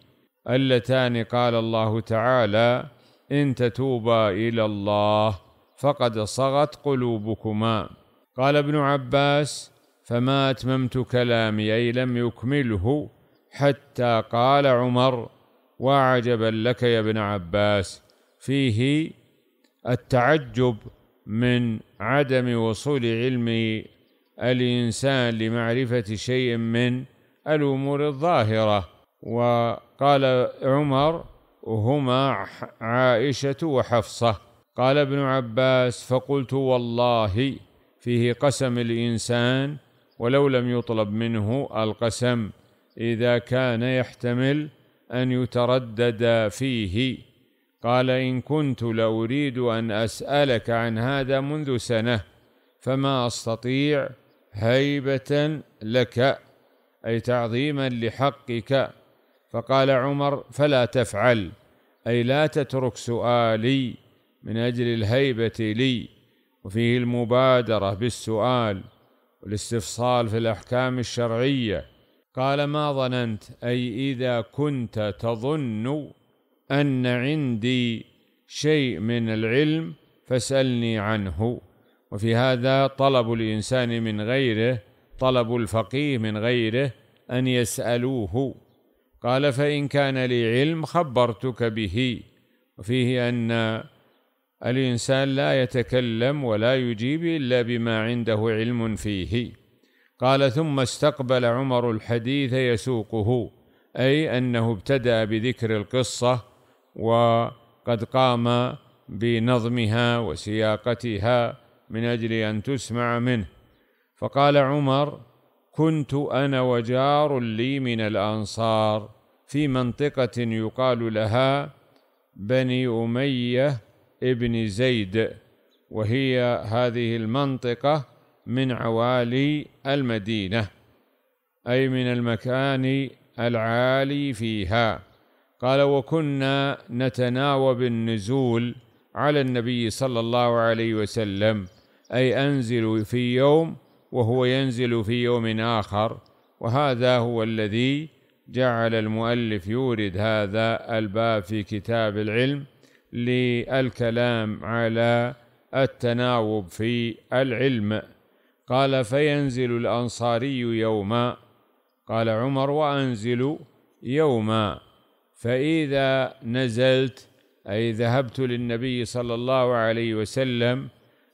اللتان قال الله تعالى إن تتوبا إلى الله فقد صغت قلوبكما قال ابن عباس فما أتممت كلامي أي لم يكمله حتى قال عمر وعجبا لك يا ابن عباس فيه التعجب من عدم وصول علم الإنسان لمعرفة شيء من الأمور الظاهرة وقال عمر هما عائشة وحفصة قال ابن عباس فقلت والله فيه قسم الإنسان ولو لم يطلب منه القسم إذا كان يحتمل أن يتردد فيه قال إن كنت لأريد أن أسألك عن هذا منذ سنة فما أستطيع هيبة لك أي تعظيما لحقك فقال عمر فلا تفعل أي لا تترك سؤالي من أجل الهيبة لي وفيه المبادرة بالسؤال والاستفصال في الأحكام الشرعية قال ما ظننت أي إذا كنت تظن ان عندي شيء من العلم فاسالني عنه وفي هذا طلب الانسان من غيره طلب الفقيه من غيره ان يسالوه قال فان كان لي علم خبرتك به وفيه ان الانسان لا يتكلم ولا يجيب الا بما عنده علم فيه قال ثم استقبل عمر الحديث يسوقه اي انه ابتدا بذكر القصه وقد قام بنظمها وسياقتها من اجل ان تسمع منه فقال عمر كنت انا وجار لي من الانصار في منطقه يقال لها بني اميه ابن زيد وهي هذه المنطقه من عوالي المدينه اي من المكان العالي فيها قال وكنا نتناوب النزول على النبي صلى الله عليه وسلم أي أنزل في يوم وهو ينزل في يوم آخر وهذا هو الذي جعل المؤلف يورد هذا الباب في كتاب العلم للكلام على التناوب في العلم قال فينزل الأنصاري يوما قال عمر وأنزل يوما فإذا نزلت أي ذهبت للنبي صلى الله عليه وسلم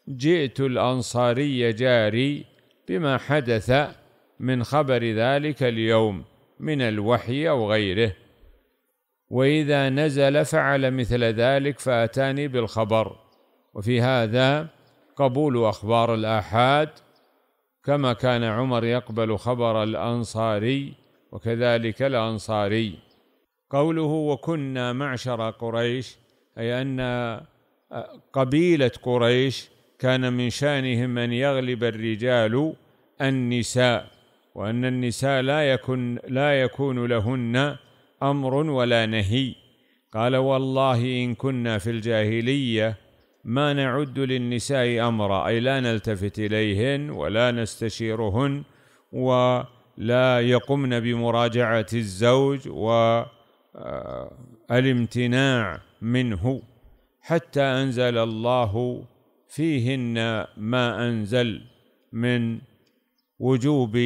جئت الأنصاري جاري بما حدث من خبر ذلك اليوم من الوحي أو غيره وإذا نزل فعل مثل ذلك فأتاني بالخبر وفي هذا قبول أخبار الآحاد كما كان عمر يقبل خبر الأنصاري وكذلك الأنصاري قوله وكنا معشر قريش أي أن آه، قبيلة قريش كان من شأنهم أن يغلب الرجال النساء وأن النساء لا يكن لا يكون لهن أمر ولا نهي قال والله إن كنا في الجاهلية ما نعد للنساء أمرا أي لا نلتفت إليهن ولا نستشيرهن ولا يقمن بمراجعة الزوج و آه، الامتناع منه حتى انزل الله فيهن ما انزل من وجوب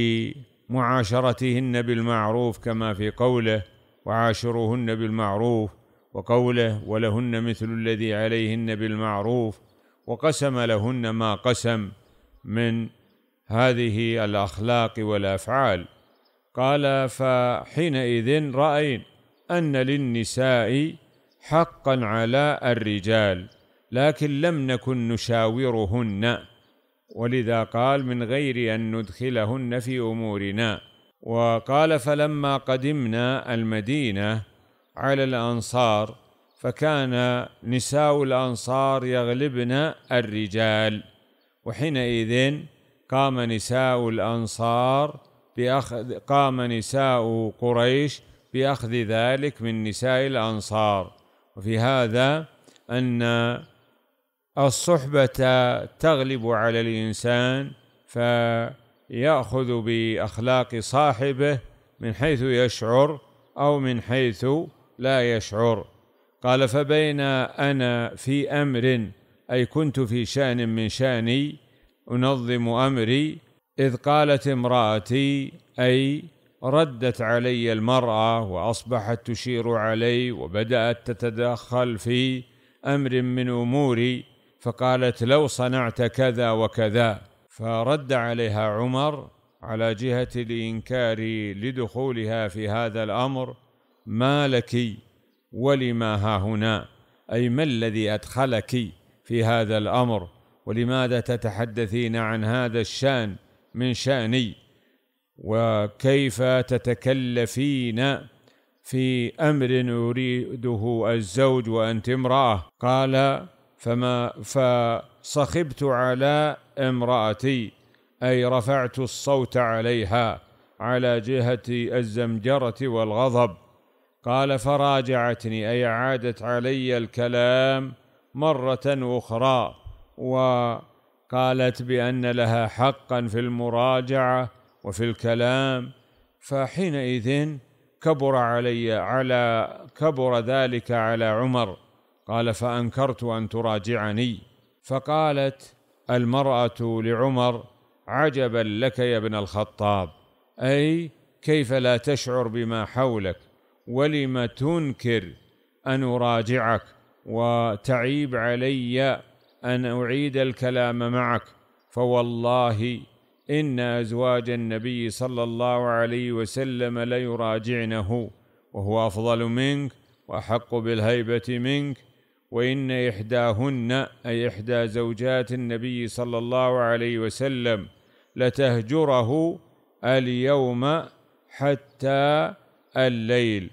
معاشرتهن بالمعروف كما في قوله وعاشروهن بالمعروف وقوله ولهن مثل الذي عليهن بالمعروف وقسم لهن ما قسم من هذه الاخلاق والافعال قال فحينئذ راين أن للنساء حقا على الرجال لكن لم نكن نشاورهن ولذا قال من غير أن ندخلهن في أمورنا وقال فلما قدمنا المدينة على الأنصار فكان نساء الأنصار يغلبن الرجال وحينئذ قام نساء الأنصار بأخذ قام نساء قريش بأخذ ذلك من نساء الأنصار وفي هذا أن الصحبة تغلب على الإنسان فيأخذ بأخلاق صاحبه من حيث يشعر أو من حيث لا يشعر قال فبين أنا في أمر أي كنت في شأن من شأني أنظم أمري إذ قالت امرأتي أي ردت علي المرأة وأصبحت تشير علي وبدأت تتدخل في أمر من أموري فقالت لو صنعت كذا وكذا فرد عليها عمر على جهة الإنكار لدخولها في هذا الأمر ما لك ولما ها هنا أي ما الذي أدخلك في هذا الأمر ولماذا تتحدثين عن هذا الشأن من شأني وكيف تتكلفين في امر يريده الزوج وانت امراه قال فما فصخبت على امراتي اي رفعت الصوت عليها على جهه الزمجره والغضب قال فراجعتني اي عادت علي الكلام مره اخرى وقالت بان لها حقا في المراجعه وفي الكلام فحينئذ كبر علي على كبر ذلك على عمر قال فانكرت ان تراجعني فقالت المراه لعمر عجبا لك يا ابن الخطاب اي كيف لا تشعر بما حولك ولم تنكر ان اراجعك وتعيب علي ان اعيد الكلام معك فوالله ان ازواج النبي صلى الله عليه وسلم ليراجعنه وهو افضل منك واحق بالهيبه منك وان احداهن اي احدى زوجات النبي صلى الله عليه وسلم لتهجره اليوم حتى الليل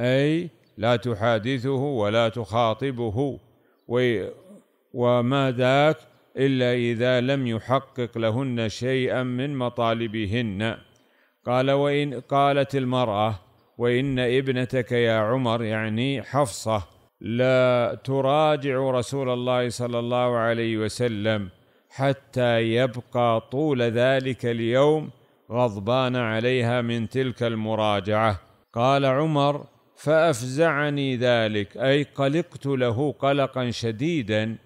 اي لا تحادثه ولا تخاطبه وما ذاك إلا إذا لم يحقق لهن شيئا من مطالبهن قال وإن قالت المرأة وإن ابنتك يا عمر يعني حفصة لا تراجع رسول الله صلى الله عليه وسلم حتى يبقى طول ذلك اليوم غضبان عليها من تلك المراجعه قال عمر فافزعني ذلك اي قلقت له قلقا شديدا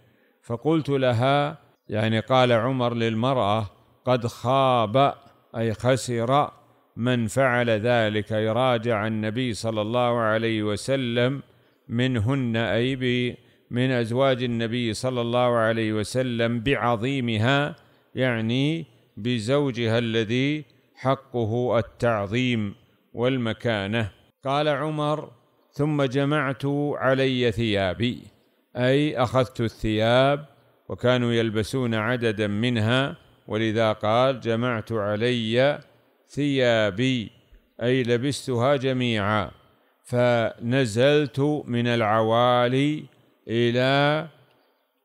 فقلت لها يعني قال عمر للمرأة قد خاب أي خسر من فعل ذلك يراجع النبي صلى الله عليه وسلم منهن أي من أزواج النبي صلى الله عليه وسلم بعظيمها يعني بزوجها الذي حقه التعظيم والمكانة قال عمر ثم جمعت علي ثيابي اي اخذت الثياب وكانوا يلبسون عددا منها ولذا قال جمعت علي ثيابي اي لبستها جميعا فنزلت من العوالي الى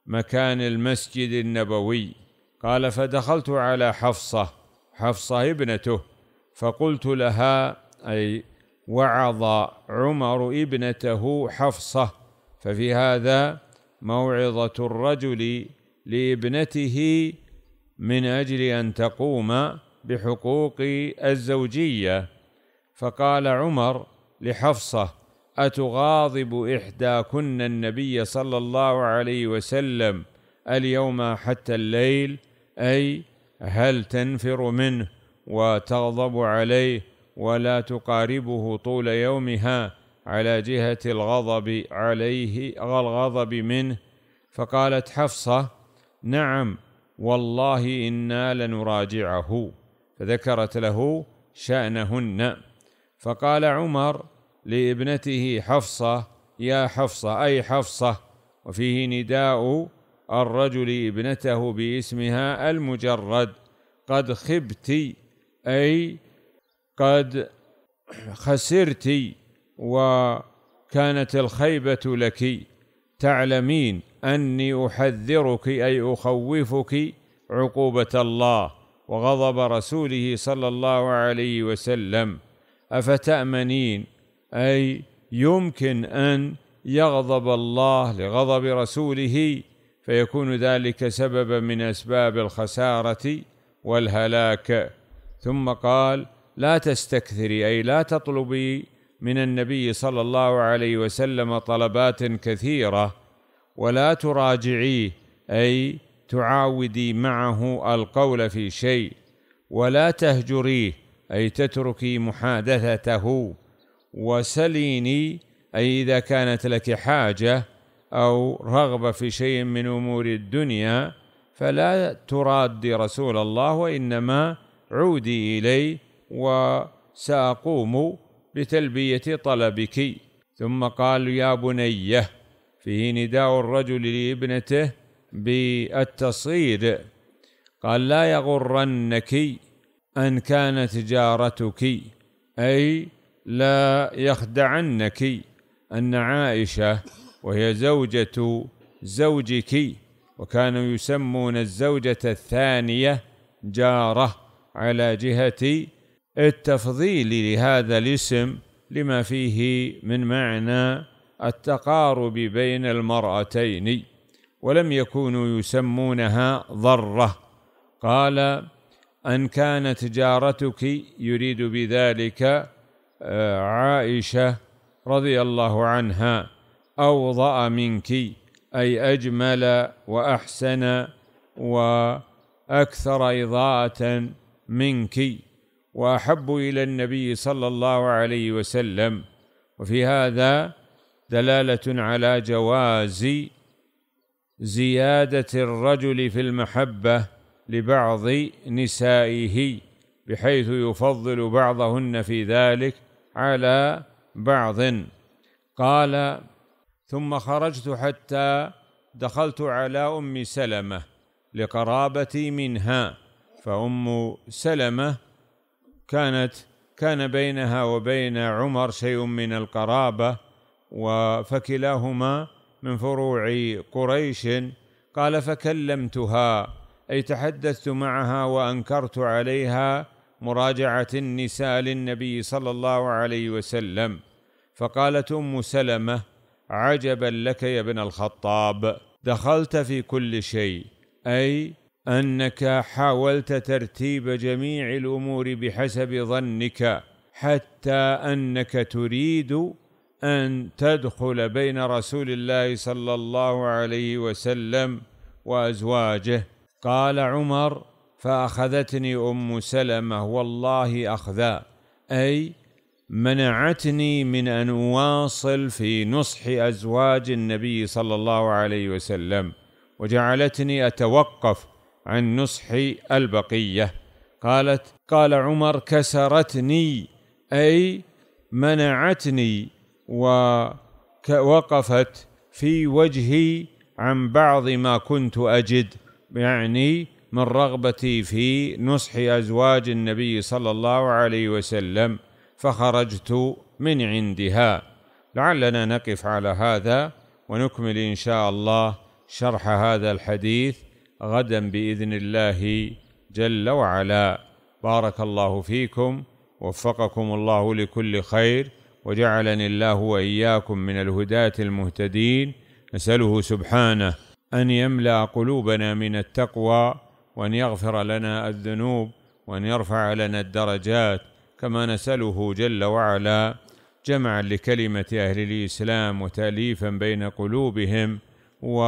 مكان المسجد النبوي قال فدخلت على حفصه حفصه ابنته فقلت لها اي وعظ عمر ابنته حفصه ففي هذا موعظة الرجل لابنته من أجل أن تقوم بحقوق الزوجية فقال عمر لحفصة أتغاضب إحداكن النبي صلى الله عليه وسلم اليوم حتى الليل أي هل تنفر منه وتغضب عليه ولا تقاربه طول يومها على جهة الغضب عليه الغضب منه فقالت حفصة نعم والله إنا لنراجعه فذكرت له شأنهن فقال عمر لابنته حفصة يا حفصة أي حفصة وفيه نداء الرجل ابنته باسمها المجرد قد خبت أي قد خسرت وكانت الخيبة لك تعلمين أني أحذرك أي أخوفك عقوبة الله وغضب رسوله صلى الله عليه وسلم أفتأمنين أي يمكن أن يغضب الله لغضب رسوله فيكون ذلك سببا من أسباب الخسارة والهلاك ثم قال لا تستكثري أي لا تطلبي من النبي صلى الله عليه وسلم طلبات كثيره ولا تراجعيه اي تعاودي معه القول في شيء ولا تهجريه اي تتركي محادثته وسليني اي اذا كانت لك حاجه او رغبه في شيء من امور الدنيا فلا ترادي رسول الله وانما عودي اليه وساقوم بتلبية طلبك ثم قال يا بنيه فيه نداء الرجل لابنته بالتصغير قال لا يغرنك أن كانت جارتك أي لا يخدعنك أن عائشة وهي زوجة زوجك وكانوا يسمون الزوجة الثانية جارة على جهة التفضيل لهذا الاسم لما فيه من معنى التقارب بين المرأتين ولم يكونوا يسمونها ضرة قال أن كانت جارتك يريد بذلك آه، عائشة رضي الله عنها أوضأ منك أي أجمل وأحسن وأكثر إضاءة منك واحب الى النبي صلى الله عليه وسلم وفي هذا دلاله على جواز زياده الرجل في المحبه لبعض نسائه بحيث يفضل بعضهن في ذلك على بعض قال ثم خرجت حتى دخلت على ام سلمه لقرابتي منها فام سلمه كانت كان بينها وبين عمر شيء من القرابه وفكلاهما من فروع قريش قال فكلمتها اي تحدثت معها وانكرت عليها مراجعه النساء للنبي صلى الله عليه وسلم فقالت ام سلمه عجبا لك يا ابن الخطاب دخلت في كل شيء اي انك حاولت ترتيب جميع الامور بحسب ظنك حتى انك تريد ان تدخل بين رسول الله صلى الله عليه وسلم وازواجه قال عمر فاخذتني ام سلمه والله اخذا اي منعتني من ان اواصل في نصح ازواج النبي صلى الله عليه وسلم وجعلتني اتوقف عن نصح البقيه قالت قال عمر كسرتني اي منعتني ووقفت في وجهي عن بعض ما كنت اجد يعني من رغبتي في نصح ازواج النبي صلى الله عليه وسلم فخرجت من عندها لعلنا نقف على هذا ونكمل ان شاء الله شرح هذا الحديث غدا باذن الله جل وعلا بارك الله فيكم وفقكم الله لكل خير وجعلني الله واياكم من الهداه المهتدين نساله سبحانه ان يملا قلوبنا من التقوى وان يغفر لنا الذنوب وان يرفع لنا الدرجات كما نساله جل وعلا جمعا لكلمه اهل الاسلام وتاليفا بين قلوبهم و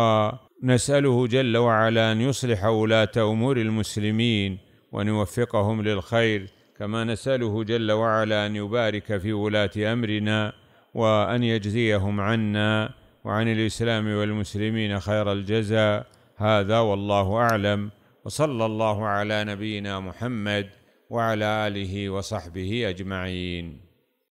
نساله جل وعلا ان يصلح ولاه امور المسلمين وان يوفقهم للخير كما نساله جل وعلا ان يبارك في ولاه امرنا وان يجزيهم عنا وعن الاسلام والمسلمين خير الجزاء هذا والله اعلم وصلى الله على نبينا محمد وعلى اله وصحبه اجمعين